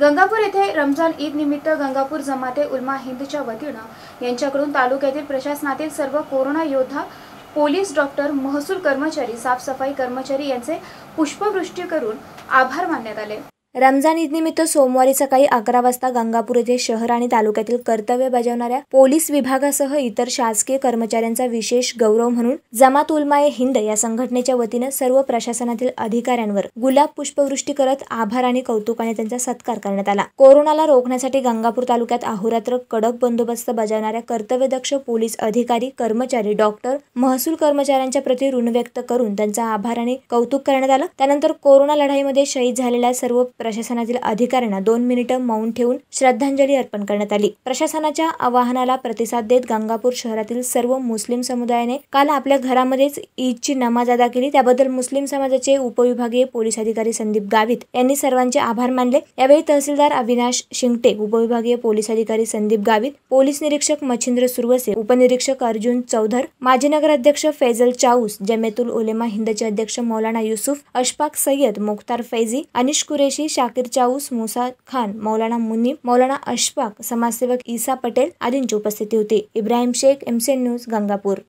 गंगापूर येथे रमजान ईद निमित्त गंगापूर जमाते उलमा हिंदच्या वतीनं यांच्याकडून तालुक्यातील प्रशासनातील सर्व कोरोना योद्धा पोलीस डॉक्टर महसूल कर्मचारी साफसफाई कर्मचारी यांचे पुष्पवृष्टी करून आभार मानण्यात आले रमजान निमित्त सोमवारी सकाळी अकरा वाजता गंगापूर येथे शहर आणि तालुक्यातील कर्तव्य बजावणाऱ्या पोलीस विभागासह इतर शासकीय कर्मचाऱ्यांचा विशेष गौरव म्हणून जमात उलमाए हिंद या संघटनेच्या वतीनं सर्व प्रशासनातील अधिकाऱ्यांवर गुलाब पुष्पवृष्टी करत आभार आणि कौतुकाने त्यांचा सत्कार करण्यात आला कोरोनाला रोखण्यासाठी गंगापूर तालुक्यात अहोरात्र कडक बंदोबस्त बजावणाऱ्या कर्तव्यदक्ष पोलीस अधिकारी कर्मचारी डॉक्टर महसूल कर्मचाऱ्यांच्या प्रति ऋण व्यक्त करून त्यांचा आभार आणि कौतुक करण्यात आलं त्यानंतर कोरोना लढाईमध्ये शहीद झालेल्या सर्व प्रशासनातील अधिकाऱ्यांना दोन मिनिटं मौन ठेवून श्रद्धांजली अर्पण करण्यात आली प्रशासनाच्या आवाहनाला प्रतिसाद देत गंगापूर शहरातील सर्व मुस्लिम समुदायाने काल आपल्या घरामध्येच ईदची नमाज अदा केली त्याबद्दल मुस्लिम समाजाचे उपविभागीय पोलीस अधिकारी संदीप गावित यांनी सर्वांचे आभार मानले यावेळी तहसीलदार अविनाश शिंगटे उपविभागीय पोलीस अधिकारी संदीप गावित पोलीस निरीक्षक मच्छिंद्र सुरवसे उपनिरीक्षक अर्जुन चौधर माजी नगराध्यक्ष फैजल चाऊस जमेतुल उलेमा हिंदचे अध्यक्ष मौलाना युसुफ अशफाक सय्यद मुख्तार फैजी अनिश कुरेशी शाकीर चाऊस मुसा खान मौलाना मुनीम मौलाना अशफाक समाजसेवक ईसा पटेल आदींची उपस्थिती होती इब्राहिम शेख सी न्यूज गंगापूर